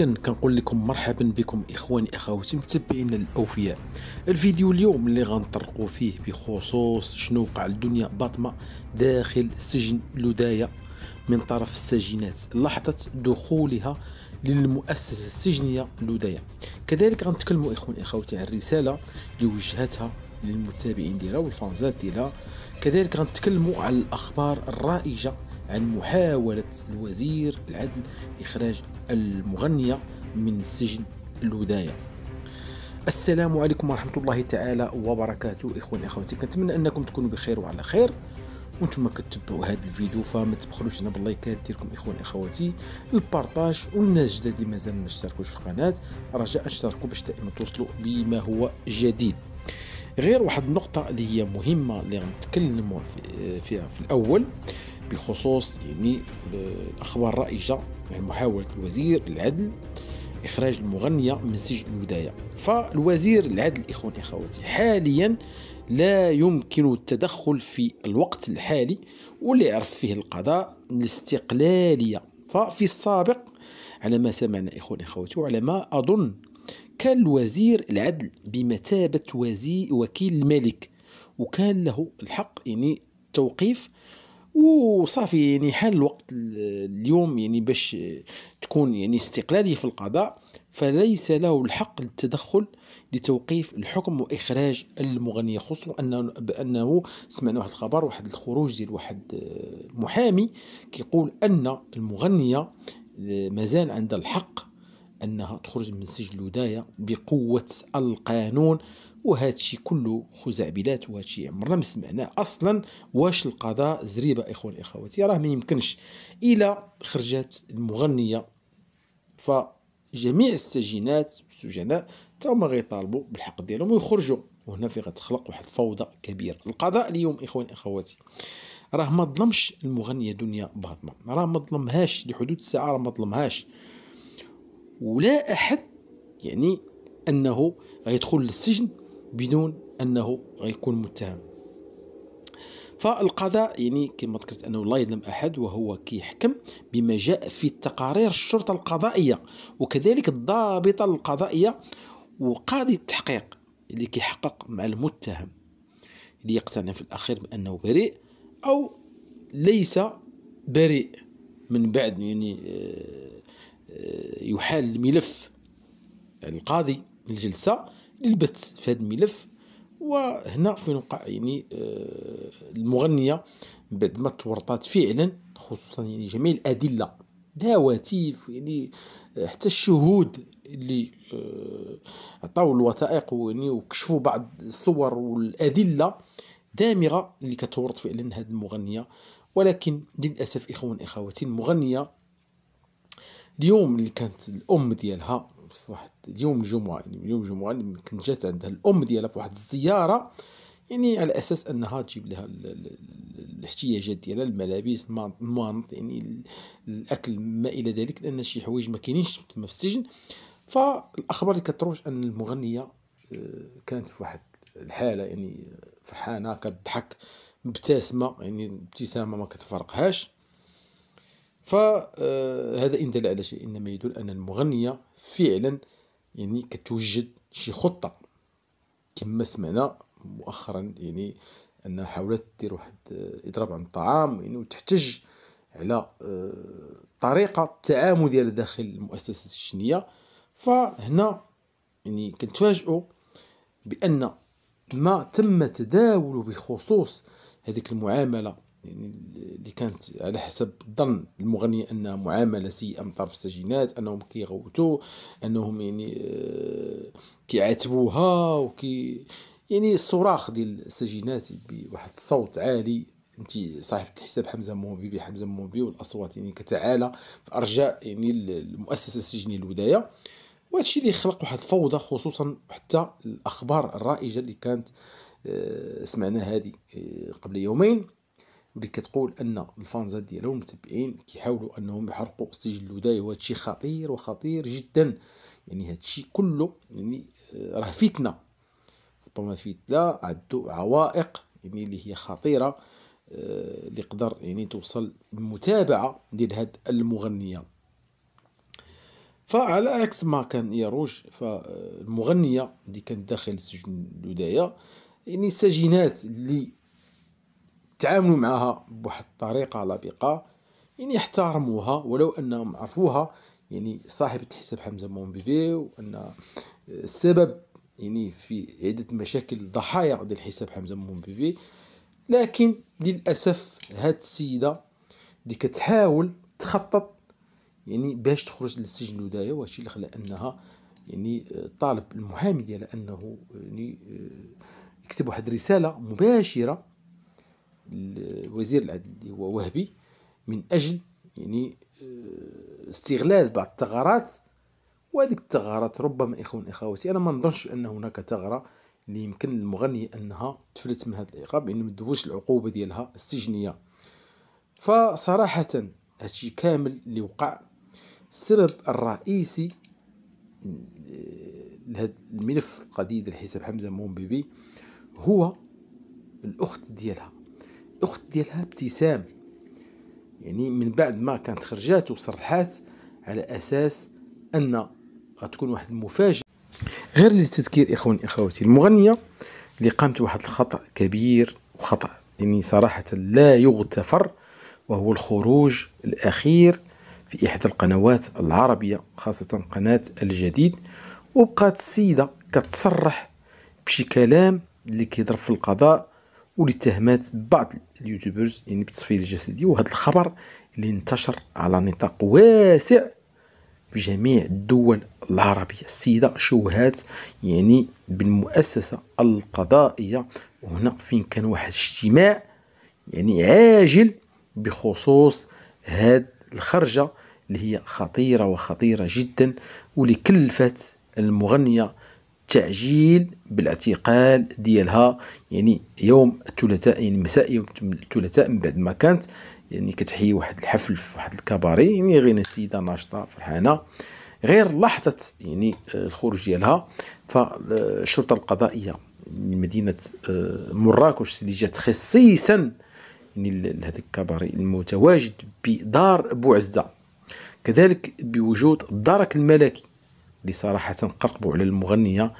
اذا كنقول لكم مرحبا بكم اخواني اخواتي متابعينا الاوفياء الفيديو اليوم اللي غنطرقوا فيه بخصوص شنو وقع لدنيا باطمه داخل سجن لودايا من طرف السجينات لحظه دخولها للمؤسسه السجنيه لودايا كذلك غنتكلموا اخواني اخواتي على الرساله اللي وجهتها للمتابعين ديالها والفانزات ديالها كذلك غنتكلموا على الاخبار الرائجه عن محاولة الوزير العدل إخراج المغنية من سجن الوداية السلام عليكم ورحمة الله تعالى وبركاته إخواني أخواتي كنتمنى أنكم تكونوا بخير وعلى خير وانتم كتبعوا هذا الفيديو فما تبخلوش هنا باللايكات ديالكم إخوان اخواتي البارتاج والناس جداد اللي مازال ما اشتركوش في القناه رجاء اشتركوا باش دائما توصلوا بما هو جديد غير واحد النقطه اللي هي مهمه اللي غنتكلموا فيها في الاول بخصوص يعني الأخبار الرائجة عن يعني محاولة الوزير العدل إخراج المغنية من سجن الودايه فالوزير العدل اخواني إخواتي حاليا لا يمكن التدخل في الوقت الحالي واللي يعرف فيه القضاء الاستقلالية ففي السابق على ما سمعنا اخواني إخواتي وعلى ما أظن كان الوزير العدل بمثابة وزير وكيل الملك وكان له الحق يعني توقيف وصافي يعني حان الوقت اليوم يعني باش تكون يعني استقلالي في القضاء فليس له الحق للتدخل لتوقيف الحكم واخراج المغنيه خصوصا انه بانه سمعنا واحد الخبر واحد الخروج ديال واحد المحامي آه، كيقول ان المغنيه آه، مازال عندها الحق أنها تخرج من سجن الودايه بقوة القانون وهذا الشيء كله خزعبلات وهذا الشيء عمرنا ما سمعنا اصلا واش القضاء زريبه اخوان اخواتي راه ما يمكنش الى خرجت المغنيه فجميع السجينات والسجناء تا هما غيطالبوا بالحق ديالهم ويخرجوا وهنا في غتخلق واحد الفوضى كبيره القضاء اليوم اخوان اخواتي راه ما ظلمش المغنيه دنيا بهضمه راه ما ظلمهاش لحدود الساعه راه ما ظلمهاش ولا أحد يعني أنه غيدخل للسجن بدون أنه غيكون متهم فالقضاء يعني كما ذكرت انه لا يظلم احد وهو كيحكم بما جاء في تقارير الشرطه القضائيه وكذلك الضابطه القضائيه وقاضي التحقيق اللي كيحقق مع المتهم اللي يقتنع في الاخير بانه بريء او ليس بريء من بعد يعني آه، يحال الملف يعني القاضي الجلسة للبت في هذا الملف وهنا فين وقع يعني آه، المغنية بعد ما تورطات فعلا خصوصا يعني جميع الأدلة الهواتف يعني حتى الشهود اللي آه، عطاو الوثائق يعني وكشفوا بعض الصور والأدلة دامغة اللي كتورط فعلا هذه المغنية ولكن للأسف إخوان إخواتي المغنية اليوم اللي كانت الام ديالها في واحد اليوم الجمعه يعني يوم الجمعه اللي كانت جات عندها الام ديالها في واحد الزياره يعني على اساس انها تجيب لها الاحتياجات ديالها الملابس المانط يعني الاكل ما الى ذلك لان شي حوايج ما كاينينش تما في السجن فالاخبار اللي كتروج ان المغنيه آه، كانت في واحد الحاله يعني فرحانه كتضحك مبتسمه يعني ابتسامه ما كتفرقهاش فهذا إن دل على شيء إنما يدل أن المغنية فعلا يعني كتوجد شي خطة كما سمعنا مؤخرا يعني أنها حاولت دير واحد آه، إضراب عن الطعام يعني تحتج على آه، طريقة التعامل ديالها داخل المؤسسات الشنية فهنا يعني كنتفاجئوا بأن ما تم تداوله بخصوص هذيك المعاملة يعني اللي كانت على حسب ظن المغني انها معامله سيئه من طرف السجينات انهم كيغوتوا انهم يعني آه، كيعاتبوها وكي يعني الصراخ ديال السجينات بواحد الصوت عالي انت صاحب الحساب حمزه موبي بحمزه موبي والاصوات يعني كتعالى في ارجاء يعني المؤسسه السجنيه الولايه وهذا الشيء اللي خلق واحد الفوضى خصوصا حتى الاخبار الرائجه اللي كانت آه، سمعنا هذه آه، قبل يومين واللي كتقول ان الفانزا ديالهم المتبعين كيحاولوا انهم يحرقوا السجل الودايه وهذا الشيء خطير وخطير جدا يعني هذا الشيء كله يعني آه، راه فتنه ربما فتنه عدو عوائق يعني اللي هي خطيره آه، اللي قدر يعني توصل المتابعه ديال هاد المغنيه فعلى عكس ما كان يروج فالمغنيه اللي كانت داخل سجن الودايه يعني السجينات اللي تعاملوا معها بواحد الطريقه لبقه يعني احترموها ولو انهم عرفوها يعني صاحب حساب حمزه بيبي وان السبب يعني في عده مشاكل ضحايا ديال حساب حمزه بيبي لكن للاسف هاد السيده اللي كتحاول تخطط يعني باش تخرج للسجن الودايا وهادشي اللي خلى انها يعني طالب المحامي ديالها انه يعني آه، يكتب واحد الرساله مباشره الوزير العدل اللي هو وهبي من أجل يعني آه، استغلال بعض الثغرات وهذيك الثغرات ربما إخوان إخواتي أنا ما نظنش أن هناك ثغرة اللي يمكن للمغني أنها تفلت من هذا العقاب يعني ما دوش العقوبة ديالها السجنية فصراحة هادشي كامل اللي وقع السبب الرئيسي آه، لهاد الملف القضية ديال حساب حمزة مومبيبي هو الأخت ديالها الاخت ديالها ابتسام يعني من بعد ما كانت خرجات وصرحات على اساس ان غتكون واحد المفاجاه غير للتذكير اخواني اخواتي المغنيه اللي قامت واحد الخطا كبير وخطا يعني صراحه لا يغتفر وهو الخروج الاخير في احدى القنوات العربيه خاصه قناه الجديد وبقات السيده كتصرح بشي كلام اللي كيضرب في القضاء ولاتهامات بعض اليوتيوبرز يعني بتصفيه الجسدي وهذا الخبر اللي انتشر على نطاق واسع في جميع الدول العربية السيدة شوهات يعني بالمؤسسة القضائية وهنا فين كان واحد اجتماع يعني عاجل بخصوص هاد الخرجة اللي هي خطيرة وخطيرة جدا واللي كلفت المغنية تعجيل بالاعتقال ديالها يعني يوم الثلاثاء يعني مساء يوم الثلاثاء من بعد ما كانت يعني كتحيي واحد الحفل في واحد الكباري يعني غير السيده ناشطه فرحانه غير لحظه يعني آه، الخروج ديالها فالشرطه القضائيه من يعني مدينه آه، مراكش اللي جات خصيصا يعني لهذا الكباري المتواجد بدار بوعزه كذلك بوجود الدرك الملكي اللي صراحه قرقبوا على المغنيه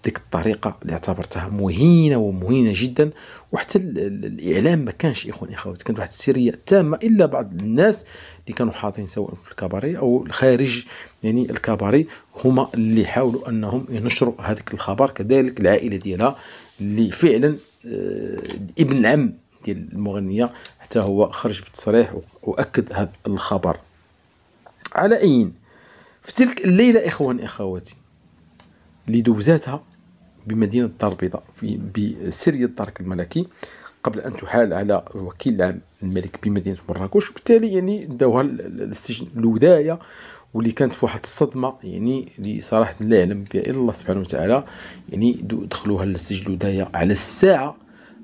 بديك الطريقه اللي اعتبرتها مهينه ومهينه جدا وحتى الاعلام ما كانش اخوان اخوات كانت واحد السريه تامه الا بعض الناس اللي كانوا حاضرين سواء في الكباري او خارج يعني الكباري هما اللي حاولوا انهم ينشروا هذاك الخبر كذلك العائله ديالها اللي فعلا آه، ابن العم ديال المغنيه حتى هو خرج بتصريح واكد هذا الخبر على اين في تلك الليلة إخوان إخواتي اللي دوزاتها بمدينة الدار البيضاء بسرية الدرك الملكي قبل أن تحال على وكيل العام الملك بمدينة مراكش وبالتالي يعني داوها للسجن الوداية واللي كانت في واحد الصدمه يعني اللي صراحه لا يعلم بها الا الله سبحانه وتعالى يعني دخلوها للسجن الودايه على الساعه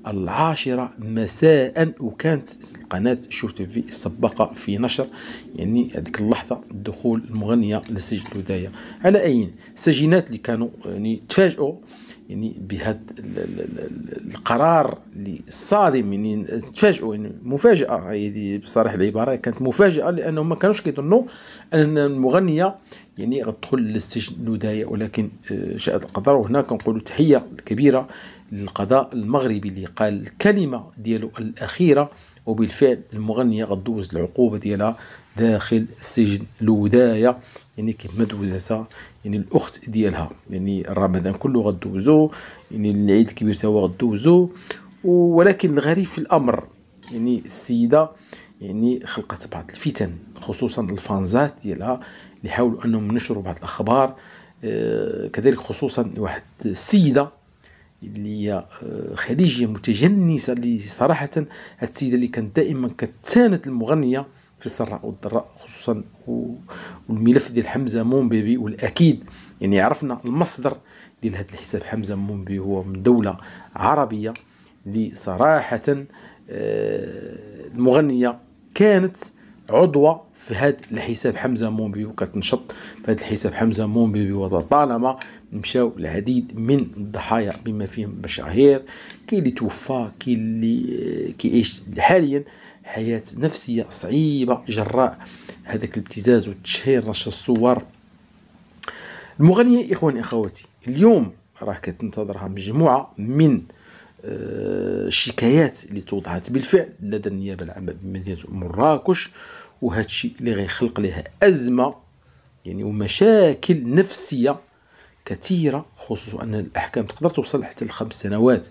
العاشرة مساء وكانت القناة شوف في السباقة في نشر يعني هذيك اللحظة دخول المغنية للسجن الوداية على أين السجينات اللي كانوا يعني تفاجئوا يعني بهذا القرار الصادم يعني تفاجئوا يعني مفاجأة هذه بصراحة العبارة كانت مفاجأة لأنهم ما كانوش كيظنوا أن المغنية يعني غتدخل للسجن الوداية ولكن آه، شاءت القدر وهنا كنقولوا تحية كبيرة للقضاء المغربي اللي قال الكلمة ديالو الأخيرة وبالفعل المغنية غدوز العقوبة ديالها داخل السجن الوداية يعني كما دوزتها يعني الأخت ديالها يعني رمضان كله غدوزو يعني العيد الكبير تا هو غدوزو ولكن الغريب في الأمر يعني السيدة يعني خلقت بعض الفتن خصوصا الفانزات ديالها اللي حاولوا انهم نشروا بعض الاخبار آه، كذلك خصوصا واحد السيده اللي هي آه، خليجيه متجنسه اللي صراحه السيده اللي كانت دائما كتساند المغنيه في السراء والضراء خصوصا والملف ديال حمزه مومبيبي والاكيد يعني عرفنا المصدر ديال هذا الحساب حمزه مومبي هو من دوله عربيه اللي صراحه آه، المغنيه كانت عضوة في هذا الحساب حمزة مومبي وكتنشط في هذا الحساب حمزة مومبي وطالما مشاو العديد من الضحايا بما فيهم مشاهير كي اللي توفى كي اللي آه، كيعيش حاليا حياة نفسية صعيبة جراء هذاك الابتزاز والتشهير نشر الصور المغنية إخواني أخواتي اليوم راه كتنتظرها مجموعة من آه، الشكايات اللي توضحت بالفعل لدى النيابة العامة بمدينة مراكش وهذا الشيء اللي غيخلق لها ازمه يعني ومشاكل نفسيه كثيره خصوصا ان الاحكام تقدر توصل حتى لخمس سنوات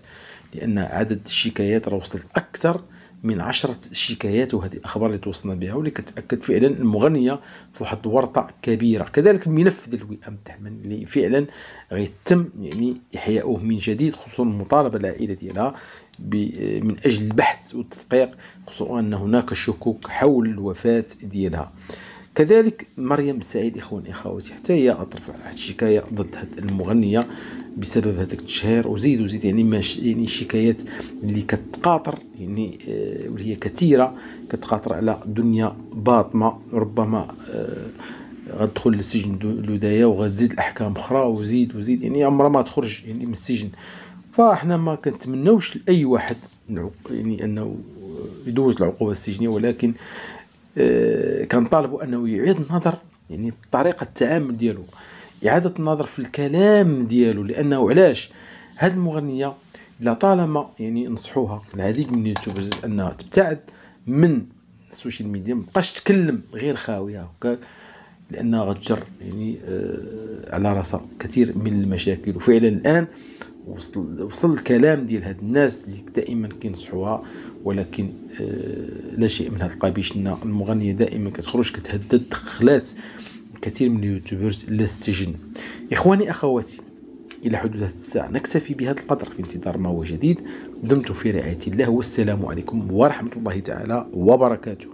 لان عدد الشكايات راه وصلت اكثر من عشرة شكايات وهذه الأخبار اللي توصلنا بها واللي كتأكد فعلا المغنية في واحد الورطة كبيرة كذلك الملف ديال الوئام التحمل اللي فعلا غيتم يعني إحياؤه من جديد خصوصا المطالبة العائلة ديالها من أجل البحث والتدقيق خصوصا أن هناك شكوك حول الوفاة ديالها كذلك مريم سعيد اخوان اخواتي حتى هي ترفع واحد الشكايه ضد المغنيه بسبب هذاك التشهير وزيد وزيد يعني يعني شكايات اللي كتقاطر يعني آه، وهي كثيره كتقاطر على دنيا باطمه ربما آه، غتدخل للسجن لدايا وغتزيد الاحكام اخرى وزيد وزيد يعني عمرها ما تخرج يعني من السجن فاحنا ما كنتمنوش لاي واحد يعني انه يدوز العقوبه السجنيه ولكن آه، كنطالبوا انه يعيد النظر يعني بطريقه التعامل ديالو اعاده النظر في الكلام ديالو لانه علاش هاد المغنيه لطالما يعني نصحوها العديد من اليوتيوبرز انها تبتعد من السوشيال ميديا مابقاش تكلم غير خاويه هكا لانها غتجر يعني آه، على راسها كثير من المشاكل وفعلا الان وصل وصل الكلام ديال هاد الناس اللي دائما كينصحوها ولكن آه، لا شيء من هاد القبيل المغنيه دائما كتخرج كتهدد دخلات كثير من اليوتيوبرز للسجن اخواني اخواتي الى حدود هذه الساعه نكتفي بهذا القدر في انتظار ما هو جديد دمتم في رعايه الله والسلام عليكم ورحمه الله تعالى وبركاته